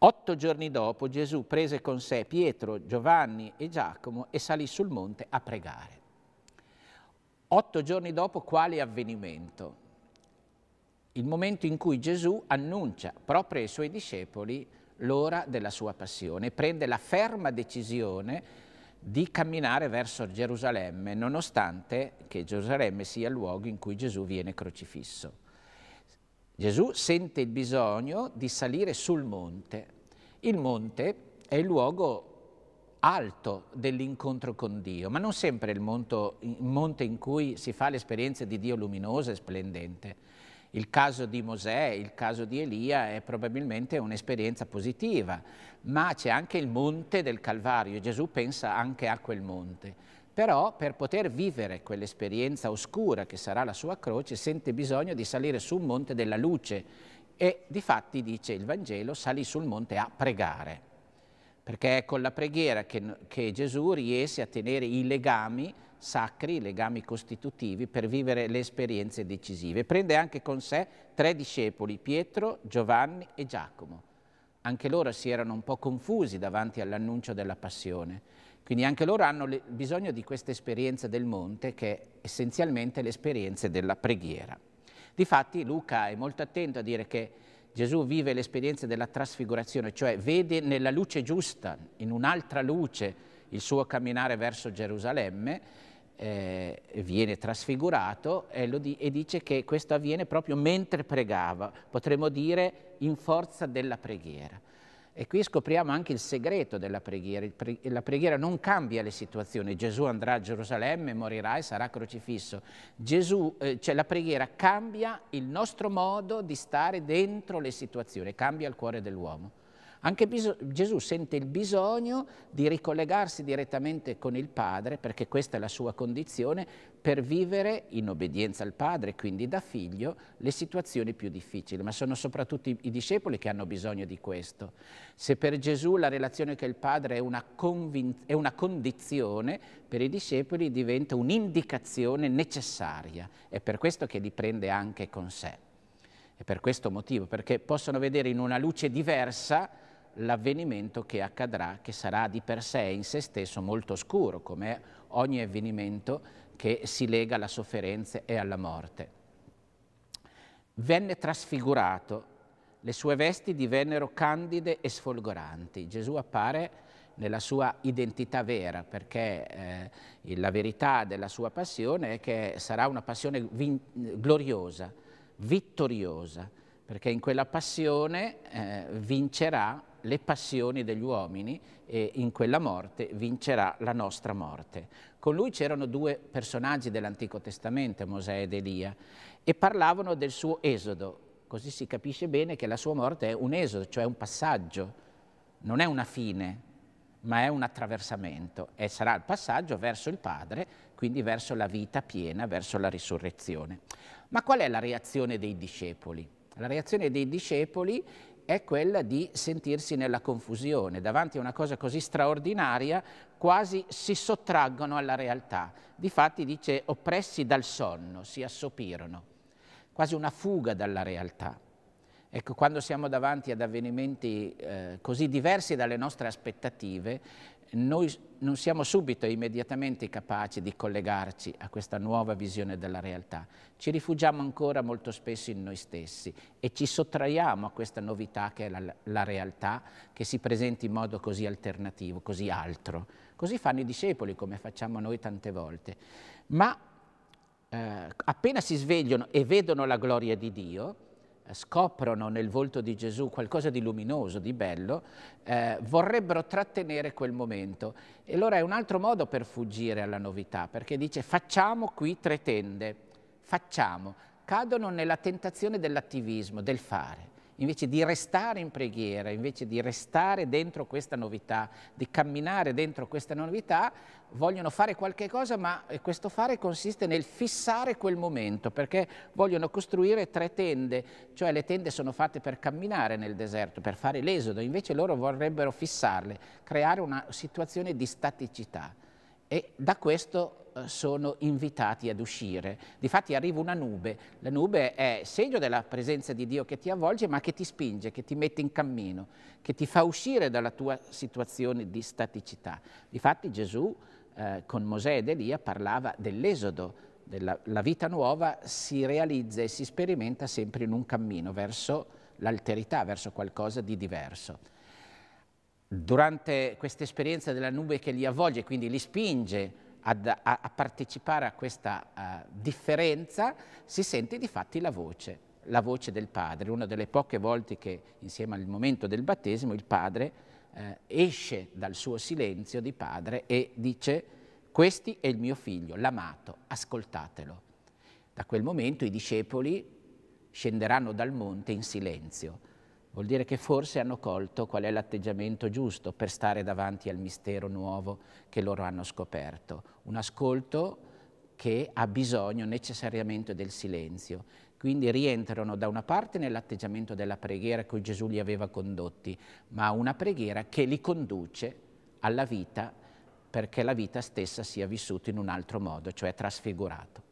Otto giorni dopo Gesù prese con sé Pietro, Giovanni e Giacomo e salì sul monte a pregare. Otto giorni dopo quale avvenimento? Il momento in cui Gesù annuncia proprio ai suoi discepoli l'ora della sua passione, prende la ferma decisione di camminare verso Gerusalemme, nonostante che Gerusalemme sia il luogo in cui Gesù viene crocifisso. Gesù sente il bisogno di salire sul monte. Il monte è il luogo alto dell'incontro con Dio, ma non sempre il monte in cui si fa l'esperienza di Dio luminosa e splendente. Il caso di Mosè, il caso di Elia è probabilmente un'esperienza positiva, ma c'è anche il monte del Calvario, Gesù pensa anche a quel monte però per poter vivere quell'esperienza oscura che sarà la sua croce sente bisogno di salire su un monte della luce e di fatti dice il Vangelo salì sul monte a pregare perché è con la preghiera che, che Gesù riesce a tenere i legami sacri, i legami costitutivi per vivere le esperienze decisive. Prende anche con sé tre discepoli, Pietro, Giovanni e Giacomo anche loro si erano un po' confusi davanti all'annuncio della passione. Quindi anche loro hanno bisogno di questa esperienza del monte che è essenzialmente l'esperienza della preghiera. Difatti Luca è molto attento a dire che Gesù vive l'esperienza della trasfigurazione, cioè vede nella luce giusta, in un'altra luce, il suo camminare verso Gerusalemme eh, viene trasfigurato e, di, e, dice che questo avviene proprio mentre pregava, potremmo dire in forza della preghiera. E qui scopriamo anche il segreto della preghiera. Pre, la preghiera non cambia le situazioni. Gesù andrà a Gerusalemme, morirà e sarà crocifisso. Gesù, eh, cioè la preghiera cambia il nostro modo di stare dentro le situazioni, cambia il cuore dell'uomo. Anche Gesù sente il bisogno di ricollegarsi direttamente con il Padre, perché questa è la sua condizione, per vivere in obbedienza al Padre, quindi da figlio, le situazioni più difficili. Ma sono soprattutto i, discepoli che hanno bisogno di questo. Se per Gesù la relazione con il Padre è una, è una condizione, per i discepoli diventa un'indicazione necessaria. È per questo che li prende anche con sé. È per questo motivo, perché possono vedere in una luce diversa l'avvenimento che accadrà, che sarà di per sé in se stesso molto scuro, come ogni avvenimento che si lega alla sofferenza e alla morte. Venne trasfigurato, le sue vesti divennero candide e sfolgoranti. Gesù appare nella sua identità vera, perché eh, la verità della sua passione è che sarà una passione gloriosa, vittoriosa, perché in quella passione eh, vincerà le passioni degli uomini e in quella morte vincerà la nostra morte. Con lui c'erano due personaggi dell'Antico Testamento, Mosè ed Elia, e parlavano del suo esodo. Così si capisce bene che la sua morte è un esodo, cioè un passaggio, non è una fine, ma è un attraversamento e sarà il passaggio verso il Padre, quindi verso la vita piena, verso la risurrezione. Ma qual è la reazione dei discepoli? La reazione dei discepoli è quella di sentirsi nella confusione. Davanti a una cosa così straordinaria quasi si sottraggono alla realtà. Difatti dice oppressi dal sonno, si assopirono, quasi una fuga dalla realtà. Ecco, quando siamo davanti ad avvenimenti eh, così diversi dalle nostre aspettative, noi non siamo subito e immediatamente capaci di collegarci a questa nuova visione della realtà. Ci rifugiamo ancora molto spesso in noi stessi e ci sottraiamo a questa novità che è la, la realtà, che si presenta in modo così alternativo, così altro. Così fanno i discepoli, come facciamo noi tante volte. Ma eh, appena si svegliano e vedono la gloria di Dio, eh, scoprono nel volto di Gesù qualcosa di luminoso, di bello, eh, vorrebbero trattenere quel momento. E allora è un altro modo per fuggire alla novità, perché dice facciamo qui tre tende, facciamo. Cadono nella tentazione dell'attivismo, del fare invece di restare in preghiera, invece di restare dentro questa novità, di camminare dentro questa novità, vogliono fare qualche cosa, ma eh, questo fare consiste nel fissare quel momento, perché vogliono costruire tre tende, cioè le tende sono fatte per camminare nel deserto, per fare l'esodo, invece loro vorrebbero fissarle, creare una situazione di staticità e da questo eh, sono invitati ad uscire. Difatti arriva una nube, la nube è segno della presenza di Dio che ti avvolge ma che ti spinge, che ti mette in cammino, che ti fa uscire dalla tua situazione di staticità. Difatti Gesù eh, con Mosè ed Elia parlava dell'esodo, della, la vita nuova si realizza e si sperimenta sempre in un cammino verso l'alterità, verso qualcosa di diverso durante questa esperienza della nube che li avvolge, quindi li spinge ad, a, a, partecipare a questa uh, differenza, si sente di fatti la voce, la voce del padre, una delle poche volte che insieme al momento del battesimo il padre eh, esce dal suo silenzio di padre e dice questo è il mio figlio, l'amato, ascoltatelo. Da quel momento i discepoli scenderanno dal monte in silenzio Vuol dire che forse hanno colto qual è l'atteggiamento giusto per stare davanti al mistero nuovo che loro hanno scoperto. Un ascolto che ha bisogno necessariamente del silenzio. Quindi rientrano da una parte nell'atteggiamento della preghiera cui Gesù li aveva condotti, ma una preghiera che li conduce alla vita perché la vita stessa sia vissuta in un altro modo, cioè trasfigurato.